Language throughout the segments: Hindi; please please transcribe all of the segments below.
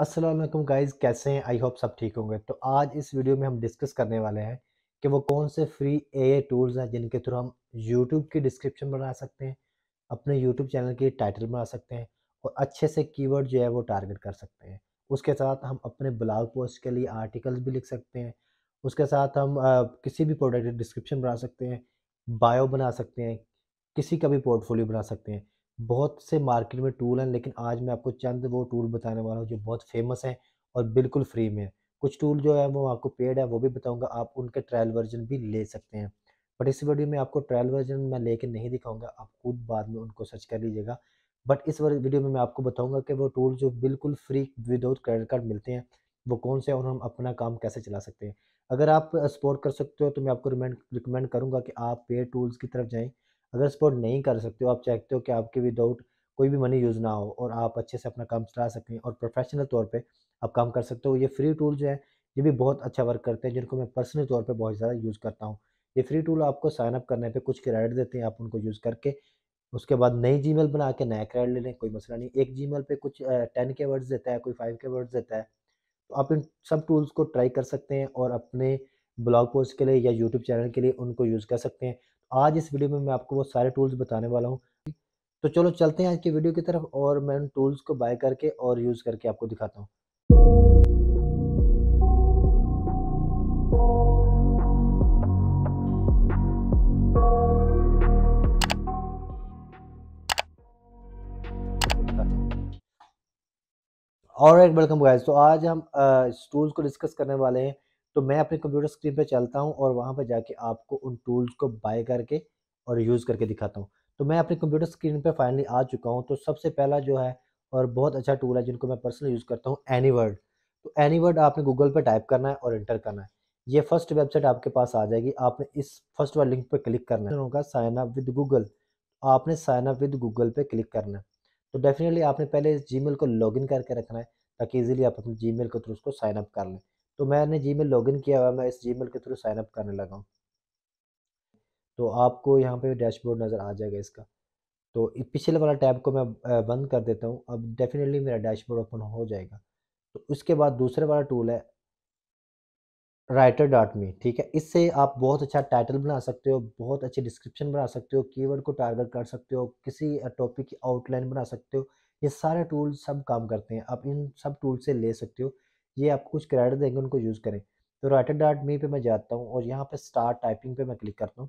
असलम गाइज़ कैसे हैं आई होप सब ठीक होंगे तो आज इस वीडियो में हम डिस्कस करने वाले हैं कि वो कौन से फ्री ए ए टूल्स हैं जिनके थ्रू हम यूट्यूब की डिस्क्रिप्शन बना सकते हैं अपने यूट्यूब चैनल की टाइटल बना सकते हैं और अच्छे से कीवर्ड जो है वो टारगेट कर सकते हैं उसके साथ हम अपने ब्लॉग पोस्ट के लिए आर्टिकल्स भी लिख सकते हैं उसके साथ हम आ, किसी भी प्रोडक्ट डिस्क्रिप्शन बना सकते हैं बायो बना सकते हैं किसी का भी पोर्टफोलियो बना सकते हैं बहुत से मार्केट में टूल हैं लेकिन आज मैं आपको चंद वो टूल बताने वाला हूँ जो बहुत फेमस हैं और बिल्कुल फ्री में है कुछ टूल जो है वो आपको पेड है वो भी बताऊँगा आप उनके ट्रायल वर्जन भी ले सकते हैं बट इस वीडियो में आपको ट्रायल वर्जन मैं लेके नहीं दिखाऊंगा आप खुद बाद में उनको सर्च कर लीजिएगा बट इस वीडियो में मैं आपको बताऊंगा कि वो टूल जो बिल्कुल फ्री विदाउट क्रेडिट कार्ड मिलते हैं वो कौन से और हम अपना काम कैसे चला सकते हैं अगर आप सपोर्ट कर सकते हो तो मैं आपको रिकमेंड करूँगा कि आप पेड टूल्स की तरफ जाएँ अगर सपोर्ट नहीं कर सकते हो आप चाहते हो कि आपके विदाउट कोई भी मनी यूज़ ना हो और आप अच्छे से अपना काम चला सकें और प्रोफेशनल तौर पर आप काम कर सकते हो ये फ्री टूल जो है ये भी बहुत अच्छा वर्क करते हैं जिनको मैं पर्सनल तौर पर बहुत ज़्यादा यूज़ करता हूँ ये फ्री टूल आपको साइनअप करने पर कुछ क्रेडिट देते हैं आप उनको यूज़ करके उसके बाद नई जी बना के नया क्रेडिट ले लें कोई मसला नहीं एक जी पर कुछ टेन के वर्ड्स देता है कोई फाइव के वर्ड्स देता है तो आप इन सब टूल्स को ट्राई कर सकते हैं और अपने ब्लॉग पोस्ट के लिए या यूट्यूब चैनल के लिए उनको यूज़ कर सकते हैं आज इस वीडियो में मैं आपको वो सारे टूल्स बताने वाला हूँ तो चलो चलते हैं आज की वीडियो की तरफ और मैं उन टूल्स को बाय करके और यूज़ करके आपको दिखाता हूँ और एक वेलकम गाइस तो आज हम टूल्स uh, को डिस्कस करने वाले हैं तो मैं अपने कंप्यूटर स्क्रीन पे चलता हूँ और वहाँ पर जाके आपको उन टूल्स को बाय करके और यूज़ करके दिखाता हूँ तो मैं अपने कंप्यूटर स्क्रीन पे फाइनली आ चुका हूँ तो सबसे पहला जो है और बहुत अच्छा टूल है जिनको मैं पर्सनली यूज़ करता हूँ एनी वर्ड तो एनी वर्ड आपने गूगल पर टाइप करना है और इंटर करना है ये फर्स्ट वेबसाइट आपके पास आ जाएगी आपने इस फर्स्ट वाले लिंक पर क्लिक करना है होगा साइन अप विद गूगल आपने साइन अप विद गूगल पर क्लिक करना है तो डेफिनेटली आपने पहले इस जी को लॉगिन करके रखना है ताकि इजीली आप अपने जी के थ्रू उसको साइन अप कर लें तो मैंने जी मेल लॉगिन किया हुआ मैं इस जी मेल के थ्रू साइनअप करने लगा हूँ तो आपको यहाँ पे डैशबोर्ड नज़र आ जाएगा इसका तो पिछले वाला टैब को मैं बंद कर देता हूँ अब डेफिनेटली मेरा डैशबोर्ड ओपन हो जाएगा तो उसके बाद दूसरे वाला टूल है राइटर डॉट मी ठीक है इससे आप बहुत अच्छा टाइटल बना सकते हो बहुत अच्छी डिस्क्रिप्शन बना सकते हो कीवर्ड को टारगेट कर सकते हो किसी टॉपिक की आउटलाइन बना सकते हो ये सारे टूल सब काम करते हैं आप इन सब टूल से ले सकते हो ये आपको कुछ क्रेडिट देंगे उनको यूज़ करें तो राइटर डॉट मी पे मैं जाता हूँ और यहाँ पे स्टार्ट टाइपिंग पे मैं क्लिक करता हूँ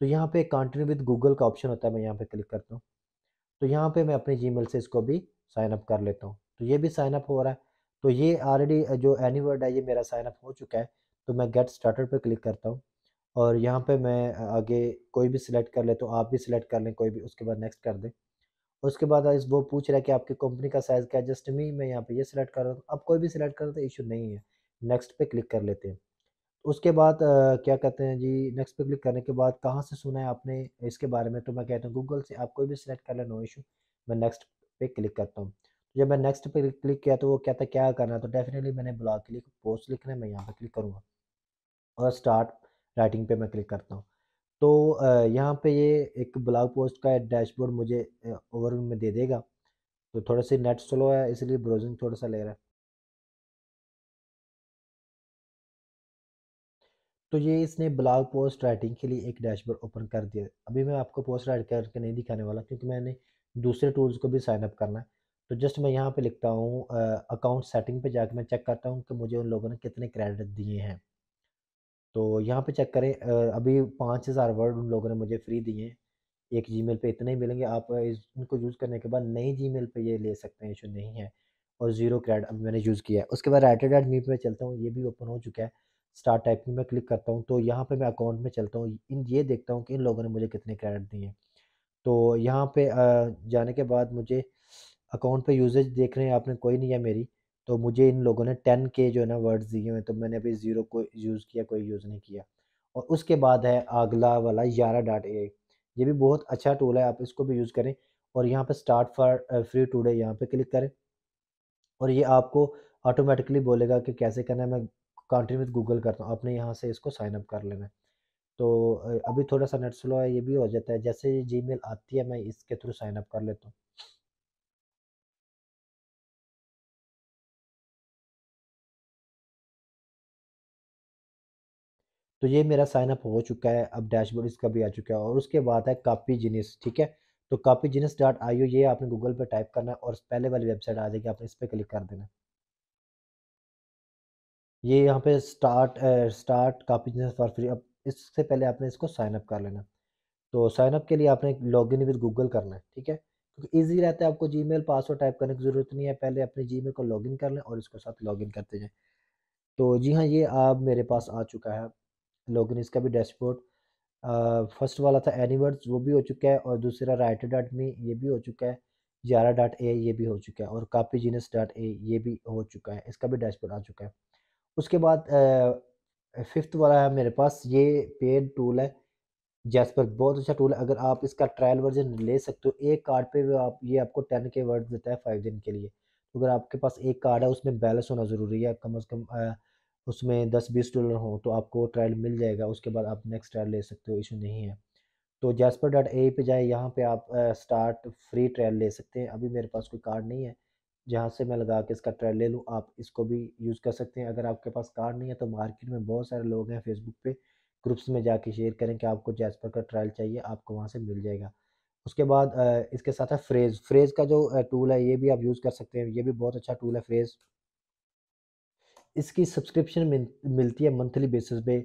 तो यहाँ पे कंटिन्यू विद गूगल का ऑप्शन होता है मैं यहाँ पे क्लिक करता हूँ तो यहाँ पे मैं अपने जीमेल से इसको भी साइनअप कर लेता हूँ तो ये भी साइनअप हो रहा है तो ये ऑलरेडी जो वर्ड है ये मेरा साइनअप हो चुका है तो मैं गेट स्टार्टर पर क्लिक करता हूँ और यहाँ पर मैं आगे कोई भी सिलेक्ट कर लेता तो हूँ आप भी सिलेक्ट कर लें कोई भी उसके बाद नेक्स्ट कर दें उसके बाद वो पूछ रहा है कि आपकी कंपनी का साइज़ क्या है जस्ट मी मैं यहाँ पे ये सिलेक्ट कर रहा हूँ अब कोई भी सिलेक्ट कर तो इशू नहीं है नेक्स्ट पे क्लिक कर लेते हैं उसके बाद आ, क्या कहते हैं जी नेक्स्ट पे क्लिक करने के बाद कहाँ से सुना है आपने इसके बारे में तो मैं कहता हूँ गूगल से आप कोई भी सिलेक्ट कर लें नो इशू मैं नेक्स्ट पे क्लिक करता हूँ तो जब मैं नेक्स्ट पे क्लिक किया तो वो कहता क्या करना तो डेफिनेटली मैंने ब्लॉग के लिए पोस्ट लिखना है मैं यहाँ पर क्लिक करूँगा और स्टार्ट राइटिंग पे मैं क्लिक करता हूँ तो यहाँ पे ये एक ब्लॉग पोस्ट का डैशबोर्ड मुझे ओवरव्यू में दे देगा तो थोड़ा सी नेट स्लो है इसलिए ब्राउजिंग थोड़ा सा ले रहा है तो ये इसने ब्लॉग पोस्ट राइटिंग के लिए एक डैशबोर्ड ओपन कर दिया अभी मैं आपको पोस्ट राइट करके नहीं दिखाने वाला क्योंकि मैंने दूसरे टूल्स को भी साइन अप करना है तो जस्ट मैं यहाँ पे लिखता हूँ अकाउंट सेटिंग पे जाकर मैं चेक करता हूँ कि मुझे उन लोगों ने कितने क्रेडिट दिए हैं तो यहाँ पे चेक करें अभी पाँच हज़ार वर्ड उन लोगों ने मुझे फ्री दिए हैं एक मेल पर इतने ही मिलेंगे आप इनको यूज़ करने के बाद नई मेल पे ये ले सकते हैं इशू नहीं है और ज़ीरो क्रेड अभी मैंने यूज़ किया है उसके बाद राइटर एड मी पे चलता हूँ ये भी ओपन हो चुका है स्टार्ट टाइप में मैं क्लिक करता हूँ तो यहाँ पर मैं अकाउंट में चलता हूँ इन ये देखता हूँ कि इन लोगों ने मुझे कितने क्रेडिट दिए हैं तो यहाँ पर जाने के बाद मुझे अकाउंट पर यूजेज देख रहे हैं आपने कोई नहीं है मेरी तो मुझे इन लोगों ने टेन के जो है ना वर्ड्स दिए हुए तो मैंने अभी ज़ीरो को यूज़ किया कोई यूज़ नहीं किया और उसके बाद है अगला वाला यारा डाट ए ये भी बहुत अच्छा टूल है आप इसको भी यूज़ करें और यहाँ पर स्टार्ट फॉर फ्री टूडे यहाँ पर क्लिक करें और ये आपको ऑटोमेटिकली बोलेगा कि कैसे करना है मैं कंट्री विद गूगल करता हूँ आपने यहाँ से इसको साइन अप कर लेना है तो अभी थोड़ा सा नेट स्लो है ये भी हो जाता है जैसे जी मेल आती है मैं इसके थ्रू साइनअप कर लेता हूँ तो ये मेरा साइनअप हो चुका है अब डैशबोर्ड इसका भी आ चुका है और उसके बाद है कापी जीनिस ठीक है तो कापी जीनिस डॉट आई ओ ये आपने गूगल पर टाइप करना है और पहले वाली वेबसाइट आ जाएगी आपने इस पर क्लिक कर देना ये यहाँ पे start start copy genius for free अब इससे पहले आपने इसको साइनअप कर लेना तो साइनअप के लिए आपने लॉग इन विद गूगल करना है ठीक है क्योंकि ईजी रहता है आपको जी मेल पासवर्ड टाइप करने की ज़रूरत नहीं है पहले अपने जी मेल को लॉगिन कर लें और इसके साथ लॉगिन करते जाए तो जी हाँ ये आप मेरे पास आ चुका है लॉगिन इसका भी डैशबोर्ड फर्स्ट वाला था एनिवर्स वो भी हो चुका है और दूसरा राइटर डॉट मी ये भी हो चुका है जारा डॉट ए ये भी हो चुका है और कापी जीनस डॉट ए ये भी हो चुका है इसका भी डैशबोर्ड आ चुका है उसके बाद फिफ्थ वाला है मेरे पास ये पेड टूल है पर बहुत अच्छा टूल है अगर आप इसका ट्रायल वर्जन ले सकते हो एक कार्ड पे भी आप ये आपको टेन के वर्ड देता है फाइव दिन के लिए अगर आपके पास एक कार्ड है उसमें बैलेंस होना ज़रूरी है कम अज़ कम उसमें दस बीस डॉलर हो तो आपको ट्रायल मिल जाएगा उसके बाद आप नेक्स्ट ट्रायल ले सकते हो इशू नहीं है तो जैसपर डॉट ए पे जाए यहाँ पे आप स्टार्ट फ्री ट्रायल ले सकते हैं अभी मेरे पास कोई कार्ड नहीं है जहाँ से मैं लगा के इसका ट्रायल ले लूँ आप इसको भी यूज़ कर सकते हैं अगर आपके पास कार्ड नहीं है तो मार्केट में बहुत सारे लोग हैं फेसबुक पे ग्रुप्स में जाके शेयर करें कि आपको जैसपर का ट्रायल चाहिए आपको वहाँ से मिल जाएगा उसके बाद इसके साथ है फ्रेज़ फ्रेज़ का जो टूल है ये भी आप यूज़ कर सकते हैं ये भी बहुत अच्छा टूल है फ्रेज़ इसकी सब्सक्रिप्शन मिल, मिलती है मंथली बेसिस पे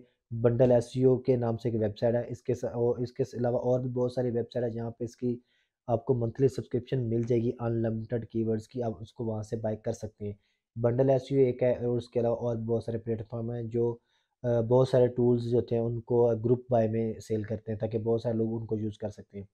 बंडल एस e के नाम से एक वेबसाइट है इसके और इसके अलावा और भी बहुत सारी वेबसाइट है जहाँ पे इसकी आपको मंथली सब्सक्रिप्शन मिल जाएगी अनलिमिटेड कीवर्ड्स की आप उसको वहाँ से बाई कर सकते हैं बंडल एस e एक है और उसके अलावा और बहुत सारे प्लेटफॉर्म हैं जो बहुत सारे टूल्स जो होते हैं उनको ग्रुप बाय में सेल करते हैं ताकि बहुत सारे लोग उनको यूज़ कर सकते हैं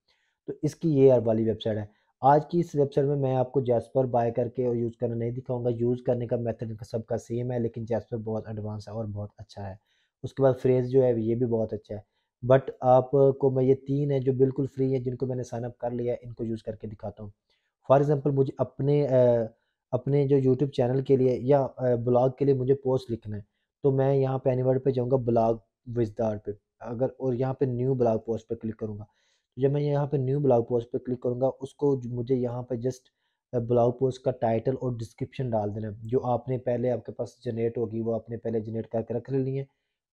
तो इसकी ये वाली वेबसाइट है आज की इस वेबसाइट में मैं आपको जैसपर बाय करके और यूज़ करना नहीं दिखाऊंगा यूज़ करने का मेथड इनका सबका सेम है लेकिन जैसपर बहुत एडवांस है और बहुत अच्छा है उसके बाद फ्रेज़ जो है ये भी बहुत अच्छा है बट आपको मैं ये तीन है जो बिल्कुल फ्री है जिनको मैंने साइनअप कर लिया इनको यूज़ करके दिखाता हूँ फॉर एग्ज़ाम्पल मुझे अपने अपने जो यूट्यूब चैनल के लिए या ब्लॉग के लिए मुझे पोस्ट लिखना है तो मैं यहाँ पे एनिवर्ड पर जाऊँगा ब्लॉग विजदार पे अगर और यहाँ पे न्यू ब्लॉग पोस्ट पे क्लिक करूँगा जब मैं यहाँ पे न्यू ब्लॉग पोस्ट पे क्लिक करूँगा उसको मुझे यहाँ पे जस्ट ब्लॉग पोस्ट का टाइटल और डिस्क्रिप्शन डाल देना जो आपने पहले आपके पास जनरेट होगी वो आपने पहले जनरेट करके रख लेनी है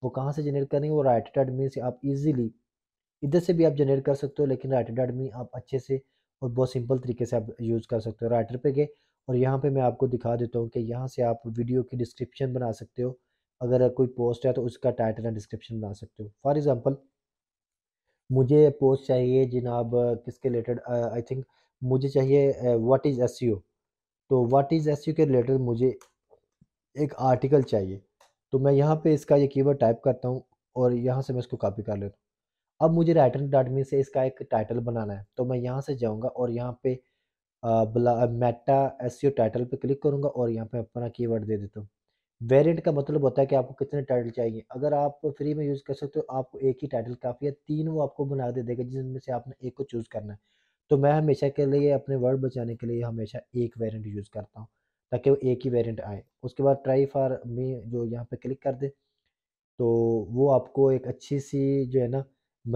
वो कहाँ से जनरेट करनी है वो राइट एडमी से आप इजीली इधर से भी आप जनरेट कर सकते हो लेकिन राइट एडमी आप अच्छे से और बहुत सिंपल तरीके से आप यूज़ कर सकते हो राइटर पर गए और यहाँ पर मैं आपको दिखा देता हूँ कि यहाँ से आप वीडियो की डिस्क्रिप्शन बना सकते हो अगर कोई पोस्ट है तो उसका टाइटल एंड डिस्क्रिप्शन बना सकते हो फॉर एग्ज़ाम्पल मुझे पोस्ट चाहिए जिनाब किसके रिलेटेड आई थिंक मुझे चाहिए व्हाट इज़ एस तो व्हाट इज़ एस के रिलेटेड मुझे एक आर्टिकल चाहिए तो मैं यहाँ पे इसका ये कीवर्ड टाइप करता हूँ और यहाँ से मैं इसको कॉपी कर लेता हूँ अब मुझे राइटर डॉट मी से इसका एक टाइटल बनाना है तो मैं यहाँ से जाऊँगा और यहाँ पे मेटा एस टाइटल पे क्लिक करूँगा और यहाँ पे अपना कीवर्ड दे देता हूँ वेरिएंट का मतलब होता है कि आपको कितने टाइटल चाहिए अगर आप फ्री में यूज़ कर सकते हो तो आपको एक ही टाइटल काफ़ी है तीन वो आपको बना दे देगा जिसमें से आपने एक को चूज़ करना है तो मैं हमेशा के लिए अपने वर्ड बचाने के लिए हमेशा एक वेरिएंट यूज़ करता हूँ ताकि वो एक ही वेरिएंट आए उसके बाद ट्राई फार मी जो यहाँ पर क्लिक कर दे तो वो आपको एक अच्छी सी जो है ना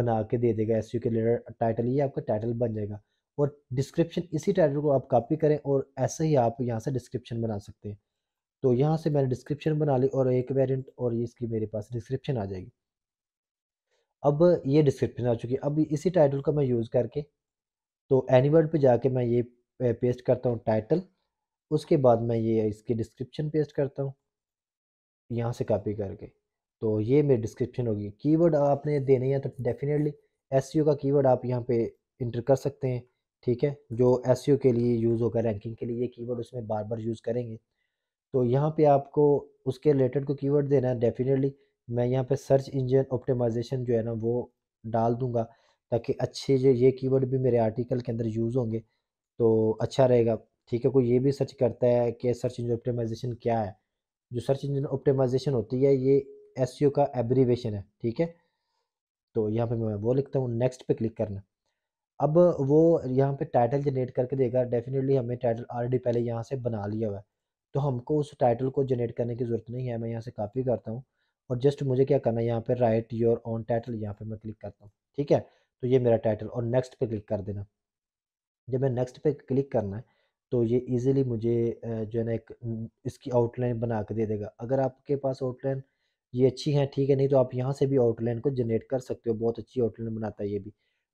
बना के दे देगा एस के लिए टाइटल ये आपका टाइटल बन जाएगा और डिस्क्रिप्शन इसी टाइटल को आप कॉपी करें और ऐसे ही आप यहाँ से डिस्क्रिप्शन बना सकते हैं तो यहाँ से मैंने डिस्क्रिप्शन बना ली और एक वेरिएंट और ये इसकी मेरे पास डिस्क्रिप्शन आ जाएगी अब ये डिस्क्रिप्शन आ चुकी है अब इसी टाइटल का मैं यूज़ करके तो एनीवर्ड पे जाके मैं ये पेस्ट करता हूँ टाइटल उसके बाद मैं ये इसकी डिस्क्रिप्शन पेस्ट करता हूँ यहाँ से कॉपी करके तो ये मेरी डिस्क्रिप्शन होगी कीवर्ड आपने देने हैं तो डेफिनेटली एस का कीवर्ड आप यहाँ पे इंटर कर सकते हैं ठीक है जो एस के लिए यूज़ होगा रैंकिंग के लिए ये कीवर्ड उसमें बार बार यूज़ करेंगे तो यहाँ पे आपको उसके रिलेटेड को कीवर्ड देना है डेफिनेटली मैं यहाँ पे सर्च इंजन ऑप्टिमाइजेशन जो है ना वो डाल दूँगा ताकि अच्छे जो ये कीवर्ड भी मेरे आर्टिकल के अंदर यूज़ होंगे तो अच्छा रहेगा ठीक है कोई ये भी सर्च करता है कि सर्च इंजन ऑप्टिमाइजेशन क्या है जो सर्च इंजन ऑप्टिमाइजेशन होती है ये एस e का एब्रीवेशन है ठीक है तो यहाँ पे मैं वो लिखता हूँ नेक्स्ट पे क्लिक करना अब वो यहाँ पे टाइटल जनरेट करके देगा डेफिनेटली हमें टाइटल ऑलरेडी पहले यहाँ से बना लिया हुआ है तो हमको उस टाइटल को जनरेट करने की ज़रूरत नहीं है मैं यहाँ से कापी करता हूँ और जस्ट मुझे क्या करना है यहाँ पर राइट योर ऑन टाइटल यहाँ पर मैं क्लिक करता हूँ ठीक है तो ये मेरा टाइटल और नेक्स्ट पर क्लिक कर देना जब मैं नेक्स्ट पर क्लिक करना है तो ये इजीली मुझे जो है ना एक इसकी आउटलाइन बना के दे देगा अगर आपके पास आउटलाइन ये अच्छी है ठीक है नहीं तो आप यहाँ से भी आउटलाइन को जनरेट कर सकते हो बहुत अच्छी आउटलाइन बनाता है ये भी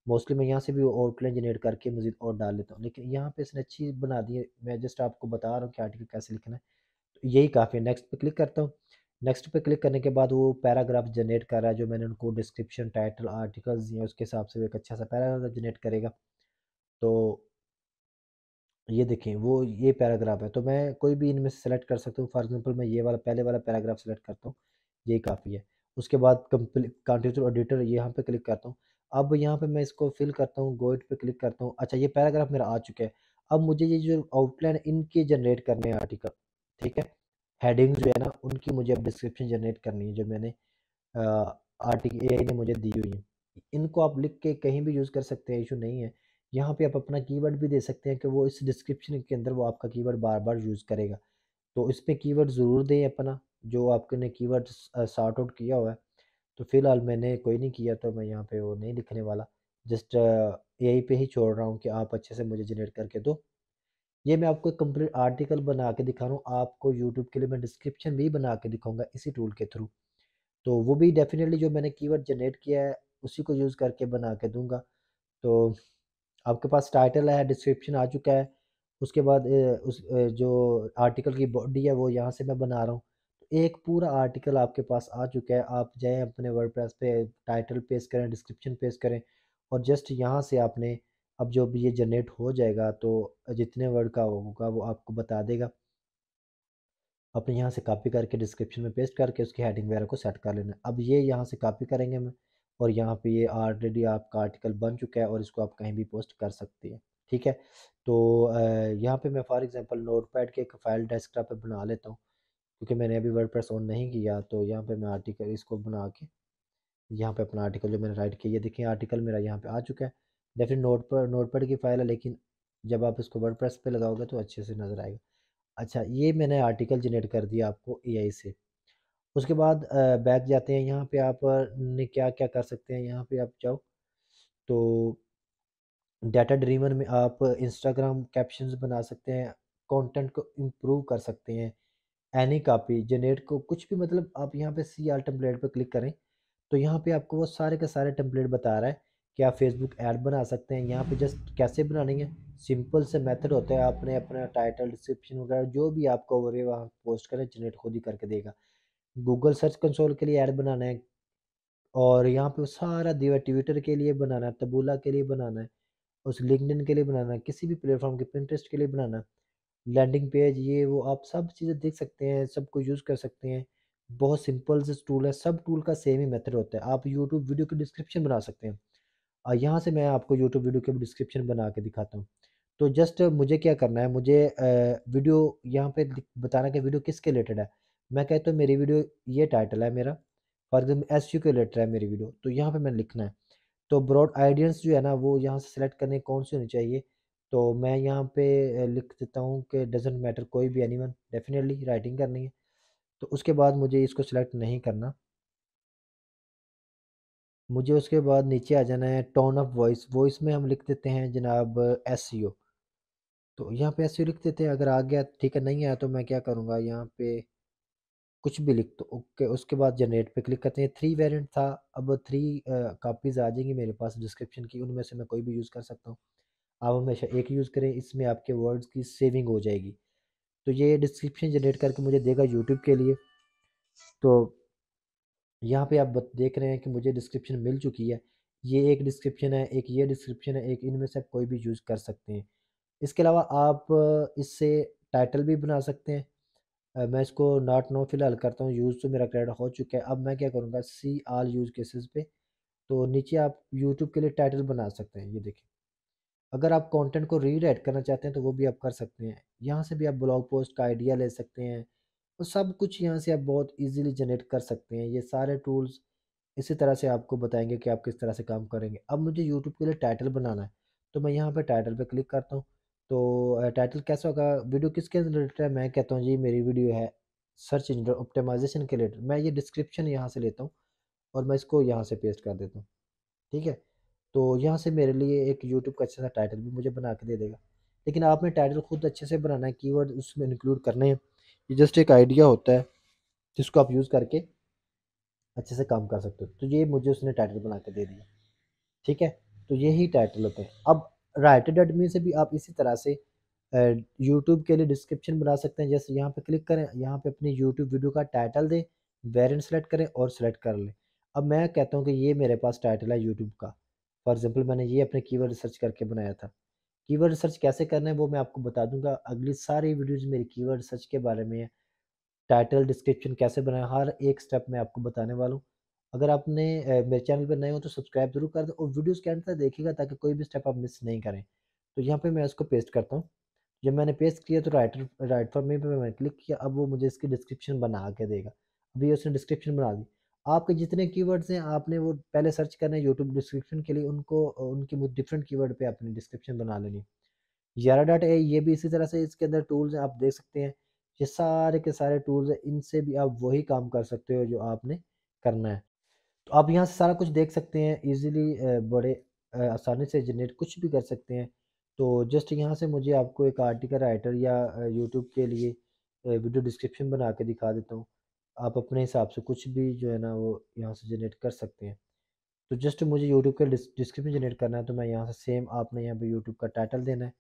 मोस्टली मैं यहाँ से भी आउटलाइन जनरेट करके मज़ीद और डाल लेता हूँ लेकिन यहाँ पे इसने अच्छी बना दी है मैं जस्ट आपको बता रहा हूँ कि आर्टिकल कैसे लिखना है तो यही काफ़ी है नेक्स्ट पे क्लिक करता हूँ नेक्स्ट पे क्लिक करने के बाद वो पैराग्राफ जनरेट कर रहा है जो मैंने उनको डिस्क्रिप्शन टाइटल आर्टिकल्स या उसके हिसाब से एक अच्छा सा पैराग्राफ जनरेट करेगा तो ये देखें वो ये पैराग्राफ है तो मैं कोई भी इनमें सेलेक्ट कर सकता हूँ फॉर एग्जाम्पल मैं ये वाला पहले वाला पैराग्राफ सेलेक्ट करता हूँ यही काफ़ी है उसके बाद कंट्री एडिटर ऑडिटर यहाँ पर क्लिक करता हूँ अब यहाँ पे मैं इसको फिल करता हूँ गोइट पे क्लिक करता हूँ अच्छा ये पैराग्राफ मेरा आ चुका है अब मुझे ये जो आउटलाइन इनके जनरेट करने हैं आर्टिकल ठीक है हेडिंग जो है ना उनकी मुझे अब डिस्क्रिप्शन जनरेट करनी है जो मैंने आर्टिकल ए ने मुझे दी हुई है इनको आप लिख के कहीं भी यूज़ कर सकते हैं इशू नहीं है यहाँ पे आप अपना कीवर्ड भी दे सकते हैं कि वो इस डिस्क्रिप्शन के अंदर वो आपका कीवर्ड बार बार यूज़ करेगा तो इस पर कीवर्ड ज़रूर दें अपना जो आपने कीवर्ड शॉर्ट आउट किया हुआ है तो फ़िलहाल मैंने कोई नहीं किया तो मैं यहाँ पे वो नहीं लिखने वाला जस्ट यहीं पे ही छोड़ रहा हूँ कि आप अच्छे से मुझे जनरेट करके दो ये मैं आपको कंप्लीट आर्टिकल बना के दिखा रहा हूँ आपको यूट्यूब के लिए मैं डिस्क्रिप्शन भी बना के दिखाऊंगा इसी टूल के थ्रू तो वो भी डेफिनेटली जो मैंने कीवर्ड जनरेट किया है उसी को यूज़ करके बना के दूँगा तो आपके पास टाइटल है डिस्क्रिप्शन आ चुका है उसके बाद उस जो आर्टिकल की बॉडी है वो यहाँ से मैं बना रहा हूँ एक पूरा आर्टिकल आपके पास आ चुका है आप जाएँ अपने वर्ड प्रेस पे टाइटल पेश करें डिस्क्रिप्शन पेश करें और जस्ट यहाँ से आपने अब जो भी ये जनरेट हो जाएगा तो जितने वर्ड का होगा वो आपको बता देगा अपने यहाँ से कॉपी करके डिस्क्रिप्शन में पेस्ट करके उसकी हेडिंग वगैरह को सेट कर लेना अब ये यहाँ से कॉपी करेंगे मैं और यहाँ पे ये ऑलरेडी आपका आर्टिकल बन चुका है और इसको आप कहीं भी पोस्ट कर सकते हैं ठीक है तो यहाँ पे मैं फॉर एग्जांपल नोटपैड के एक फ़ाइल डेस्कटॉप पे बना लेता हूँ क्योंकि मैंने अभी वर्ड प्रेस ऑन नहीं किया तो यहाँ पर मैं आर्टिकल इसको बना के यहाँ पर अपना आर्टिकल जो मैंने राइट किया ये देखिए आर्टिकल मेरा यहाँ पर आ चुका है डेफिनेट नोट पर नोट पर की फाइल है लेकिन जब आप इसको वर्ड प्रेस पर लगाओगे तो अच्छे से नज़र आएगा अच्छा ये मैंने आर्टिकल जनरेट कर दिया आपको ए से उसके बाद बैक जाते हैं यहाँ पे आप ने क्या क्या कर सकते हैं यहाँ पे आप जाओ तो डाटा ड्रीमर में आप इंस्टाग्राम कैप्शन बना सकते हैं कंटेंट को इम्प्रूव कर सकते हैं एनी कापी जनरेट को कुछ भी मतलब आप यहाँ पे सी आर टेम्पलेट पर क्लिक करें तो यहाँ पे आपको वो सारे के सारे टेम्पलेट बता रहा है कि आप फेसबुक ऐड बना सकते हैं यहाँ पे जस्ट कैसे बनानी है सिंपल से मेथड होता है आपने अपना टाइटल डिस्क्रिप्शन वगैरह जो भी आपका ओवर है वहाँ पोस्ट करें जनरेट खुद ही करके देगा गूगल सर्च कंसोल के लिए ऐड बनाना है और यहाँ पे सारा दिया ट्विटर के लिए बनाना है तबूला के लिए बनाना है उस लिंकडिन के लिए बनाना है किसी भी प्लेटफॉर्म के प्रिंटेस्ट के लिए बनाना है लैंडिंग पेज ये वो आप सब चीज़ें देख सकते हैं सबको यूज़ कर सकते हैं बहुत सिंपल से टूल है सब टूल का सेम ही मेथड होता है आप यूट्यूब वीडियो की डिस्क्रिप्शन बना सकते हैं और यहाँ से मैं आपको यूट्यूब वीडियो के डिस्क्रिप्शन बना के दिखाता हूँ तो जस्ट मुझे क्या करना है मुझे वीडियो यहाँ पे बताना कि वीडियो किसके रिलेटेड है मैं कहता हूँ मेरी वीडियो ये टाइटल है मेरा फॉर एग्जाम्पल एस के रिलेटेड है मेरी वीडियो तो यहाँ पर मैंने लिखना है तो ब्रॉड आइडियंस जो है ना वो यहाँ सेलेक्ट करने कौन सी होनी चाहिए तो मैं यहाँ पे लिख देता हूँ कि डजेंट मैटर कोई भी एनी वन डेफिनेटली राइटिंग करनी है तो उसके बाद मुझे इसको सिलेक्ट नहीं करना मुझे उसके बाद नीचे आ जाना है टोन ऑफ वॉइस वॉइस में हम लिख देते हैं जनाब एस e तो यहाँ पे एस e लिख देते हैं अगर आ गया ठीक है नहीं आया तो मैं क्या करूँगा यहाँ पे कुछ भी लिख दो तो, ओके उसके बाद जनरेट पे क्लिक करते हैं थ्री वेरिएंट था अब थ्री कापीज़ आ जाएंगी मेरे पास डिस्क्रिप्शन की उनमें से मैं कोई भी यूज़ कर सकता हूँ आप हमेशा एक यूज़ करें इसमें आपके वर्ड्स की सेविंग हो जाएगी तो ये डिस्क्रिप्शन जनरेट करके मुझे देगा यूट्यूब के लिए तो यहाँ पे आप देख रहे हैं कि मुझे डिस्क्रिप्शन मिल चुकी है ये एक डिस्क्रिप्शन है एक ये डिस्क्रिप्शन है एक इनमें से आप कोई भी यूज़ कर सकते हैं इसके अलावा आप इससे टाइटल भी बना सकते हैं मैं इसको नॉट नो फिलहाल करता हूँ यूज़ तो मेरा क्रेड हो चुका है अब मैं क्या करूँगा सी आल यूज़ केसेस पे तो नीचे आप यूट्यूब के लिए टाइटल बना सकते हैं ये देखें अगर आप कंटेंट को रीड ऐड करना चाहते हैं तो वो भी आप कर सकते हैं यहाँ से भी आप ब्लॉग पोस्ट का आइडिया ले सकते हैं और सब कुछ यहाँ से आप बहुत इजीली जनरेट कर सकते हैं ये सारे टूल्स इसी तरह से आपको बताएंगे कि आप किस तरह से काम करेंगे अब मुझे यूट्यूब के लिए टाइटल बनाना है तो मैं यहाँ पर टाइटल पर क्लिक करता हूँ तो टाइटल कैसा होगा वीडियो किसके रिलेटेड है मैं कहता हूँ जी मेरी वीडियो है सर्च इंजन ऑप्टिमाइजेशन के रिलेटेड मैं ये डिस्क्रिप्शन यहाँ से लेता हूँ और मैं इसको यहाँ से पेस्ट कर देता हूँ ठीक है तो यहाँ से मेरे लिए एक यूट्यूब का अच्छा सा टाइटल भी मुझे बना के दे देगा लेकिन आपने टाइटल खुद अच्छे से बनाना है कीवर्ड उसमें इंक्लूड करने हैं ये जस्ट एक आइडिया होता है जिसको आप यूज़ करके अच्छे से काम कर सकते हो तो ये मुझे उसने टाइटल बना के दे दिया ठीक है तो यही टाइटल होते हैं अब राइट एडमी से भी आप इसी तरह से यूट्यूब के लिए डिस्क्रिप्शन बना सकते हैं जैसे यहाँ पर क्लिक करें यहाँ पर अपनी यूट्यूब वीडियो का टाइटल दें वेरिएंट सेलेक्ट करें और सेलेक्ट कर लें अब मैं कहता हूँ कि ये मेरे पास टाइटल है यूट्यूब का फॉर एग्जाम्पल मैंने ये अपने कीवर्ड रिसर्च करके बनाया था कीवर्ड रिसर्च कैसे करना है वो मैं आपको बता दूंगा अगली सारी वीडियोज मेरी कीवर्ड रिसर्च के बारे में टाइटल डिस्क्रिप्शन कैसे बनाए हर एक स्टेप मैं आपको बताने वाला हूँ अगर आपने मेरे चैनल पर नए हो तो सब्सक्राइब जरूर कर दें और वीडियोस के अंदर देखिएगा ताकि कोई भी स्टेप आप मिस नहीं करें तो यहाँ पे मैं इसको पेस्ट करता हूँ जब मैंने पेस्ट किया तो राइटर राइट फॉर्म में पे मैंने क्लिक किया अब वो मुझे इसकी डिस्क्रिप्शन बना के देगा अभी उसने डिस्क्रिप्शन बना दी आपके जितने कीवर्ड्स हैं आपने वो पहले सर्च करने यूट्यूब डिस्क्रिप्शन के लिए उनको उनके डिफरेंट कीवर्ड पे अपनी डिस्क्रिप्शन बना लेनी यारा डॉट ए ये भी इसी तरह से इसके अंदर टूल्स हैं आप देख सकते हैं ये सारे के सारे टूल्स हैं इनसे भी आप वही काम कर सकते हो जो आपने करना है तो आप यहाँ से सारा कुछ देख सकते हैं ईजिली बड़े आसानी से जनरेट कुछ भी कर सकते हैं तो जस्ट यहाँ से मुझे आपको एक आर्टिकल राइटर या यूट्यूब के लिए वीडियो डिस्क्रिप्शन बना के दिखा देता हूँ आप अपने हिसाब से कुछ भी जो है ना वो यहाँ से जनरेट कर सकते हैं तो जस्ट मुझे यूट्यूब का डिस्क्रिप्शन जनरेट करना है तो मैं यहाँ से सेम आपने यहाँ पर यूट्यूब का टाइटल देना है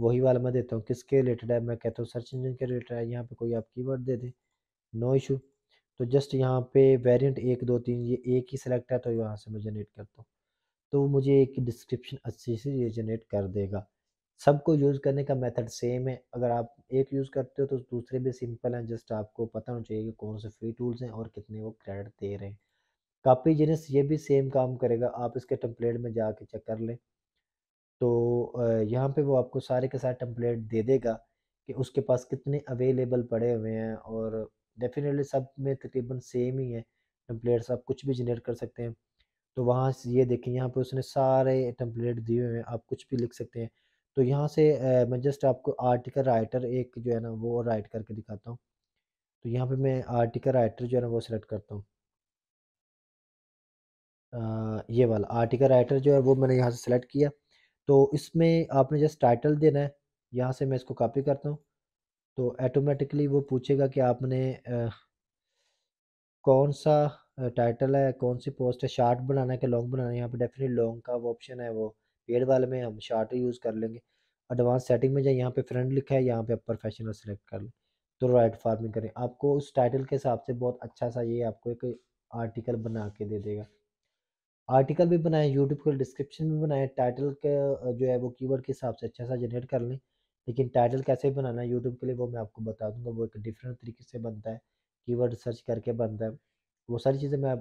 वही वाला मैं देता हूँ किसके रिलेटेड है मैं कहता हूँ सर्च इंजन के रिलेटेड है यहाँ पे कोई आप कीवर्ड दे दें नो इशू तो जस्ट यहाँ पे वेरिएंट एक दो तीन ये एक ही सिलेक्ट है तो यहाँ से मैं जनरेट करता हूँ तो मुझे एक डिस्क्रिप्शन अच्छे से ये जनरेट कर देगा सबको यूज़ करने का मेथड सेम है अगर आप एक यूज़ करते हो तो दूसरे भी सिंपल हैं जस्ट आपको पता होना चाहिए कि कौन से फ्री टूल्स हैं और कितने वो क्रेडिट दे रहे हैं कापी जीनस ये भी सेम काम करेगा आप इसके टम्पलेट में जा कर चेक कर लें तो यहाँ पर वो आपको सारे के सारे टम्पलेट दे देगा कि उसके पास कितने अवेलेबल पड़े हुए हैं और डेफिनेटली सब में तकरीबन सेम ही है टम्पलेट्स आप कुछ भी जनरेट कर सकते हैं तो वहाँ ये देखें यहाँ पे उसने सारे टम्पलेट दिए हुए हैं आप कुछ भी लिख सकते हैं तो यहाँ से आ, मैं जस्ट आपको आर्टिकल राइटर एक जो है ना वो राइट करके दिखाता हूँ तो यहाँ पे मैं आर्टिकल राइटर जो है ना वो सिलेक्ट करता हूँ ये वाला आर्टिकल राइटर जो है वो मैंने यहाँ से सिलेक्ट किया तो इसमें आपने जस्ट टाइटल देना है यहाँ से मैं इसको कॉपी करता हूँ तो ऐटोमेटिकली वो पूछेगा कि आपने आ, कौन सा टाइटल है कौन सी पोस्ट है शार्ट बनाना है कि लॉन्ग बनाना है यहाँ पे डेफिनेट लॉन्ग का वो ऑप्शन है वो पेड वाले में हम शार्ट यूज़ कर लेंगे एडवांस सेटिंग में जाए यहाँ पे फ्रेंड लिखा है यहाँ पे आप प्रोफेशनल सेलेक्ट कर लें तो राइट फार्मिंग करें आपको उस टाइटल के हिसाब से बहुत अच्छा सा ये आपको एक आर्टिकल बना के दे देगा आर्टिकल भी बनाएं यूट्यूब के डिस्क्रिप्शन भी बनाएं टाइटल के जो है वो कीवर्ड के हिसाब से अच्छा सा जनरेट कर लें लेकिन टाइटल कैसे बनाना है यूट्यूब के लिए वो मैं आपको बता दूंगा वो एक डिफरेंट तरीके से बनता है कीवर्ड सर्च करके बनता है वो सारी चीज़ें मैं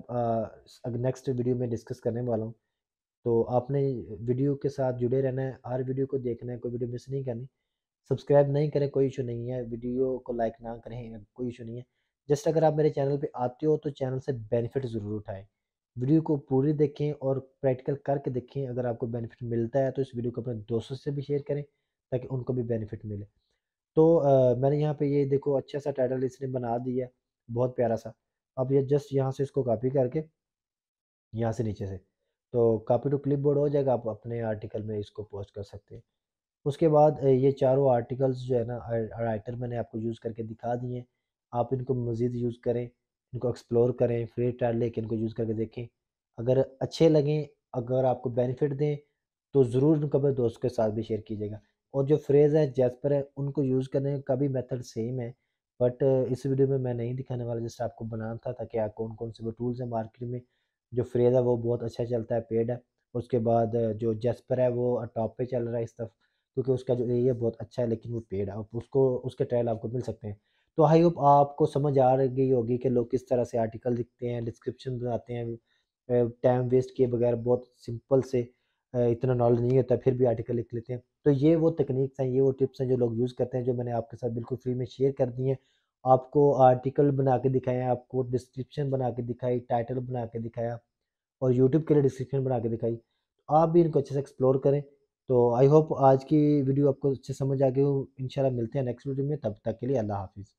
नेक्स्ट वीडियो में डिस्कस करने वाला हूँ तो आपने वीडियो के साथ जुड़े रहना है हर वीडियो को देखना है कोई वीडियो मिस नहीं करनी सब्सक्राइब नहीं करें कोई इशू नहीं है वीडियो को लाइक ना करें कोई इशू नहीं है जस्ट अगर आप मेरे चैनल पे आते हो तो चैनल से बेनिफिट ज़रूर उठाएं वीडियो को पूरी देखें और प्रैक्टिकल करके देखें अगर आपको बेनिफिट मिलता है तो इस वीडियो को अपने दोस्तों से भी शेयर करें ताकि उनको भी बेनिफिट मिले तो आ, मैंने यहाँ पे ये देखो अच्छा सा टाइटल इसने बना दिया बहुत प्यारा सा अब ये जस्ट यहाँ से इसको कॉपी करके यहाँ से नीचे से तो कापी टू तो क्लिप बोर्ड हो जाएगा आप अपने आर्टिकल में इसको पोस्ट कर सकते हैं उसके बाद ये चारों आर्टिकल्स जो है ना राइटर मैंने आपको यूज़ करके दिखा दिए आप इनको मज़ीद यूज़ करें इनको एक्सप्लोर करें फ्री ट्रायल लेके इनको यूज़ करके देखें अगर अच्छे लगें अगर आपको बेनिफिट दें तो ज़रूर इनको अपने दोस्त के साथ भी शेयर कीजिएगा और जो फ्रेज़ है जैस्पर है उनको यूज़ करने का भी मेथड सेम है बट इस वीडियो में मैं नहीं दिखाने वाला जैसे आपको बनाना था ताकि आप कौन कौन से वो टूल्स हैं मार्केट में जो फ्रेज़ है वो बहुत अच्छा चलता है पेड है उसके बाद जो जस्पर है वो टॉप पे चल रहा है इस तरफ क्योंकि उसका जो एरिया बहुत अच्छा है लेकिन वो पेड है उसको उसके ट्रायल आपको मिल सकते हैं तो आई होप आपको समझ आ रही होगी कि लोग किस तरह से आर्टिकल लिखते हैं डिस्क्रिप्शन बनाते हैं टाइम वेस्ट किए बगैर बहुत सिंपल से इतना नॉलेज नहीं होता फिर भी आर्टिकल लिख लेते हैं तो ये वो तकनीक्स हैं ये वो टिप्स हैं जो लोग यूज़ करते हैं जो मैंने आपके साथ बिल्कुल फ्री में शेयर कर दी हैं आपको आर्टिकल बना के दिखाया आपको डिस्क्रिप्शन बना के दिखाई टाइटल बना के दिखाया और यूट्यूब के लिए डिस्क्रिप्शन बना के दिखाई तो आप भी इनको अच्छे से एक्सप्लोर करें तो आई होप आज की वीडियो आपको अच्छे समझ आ गई हो इन मिलते हैं नेक्स्ट वीडियो में तब तक के लिए अल्लाह हाफिज़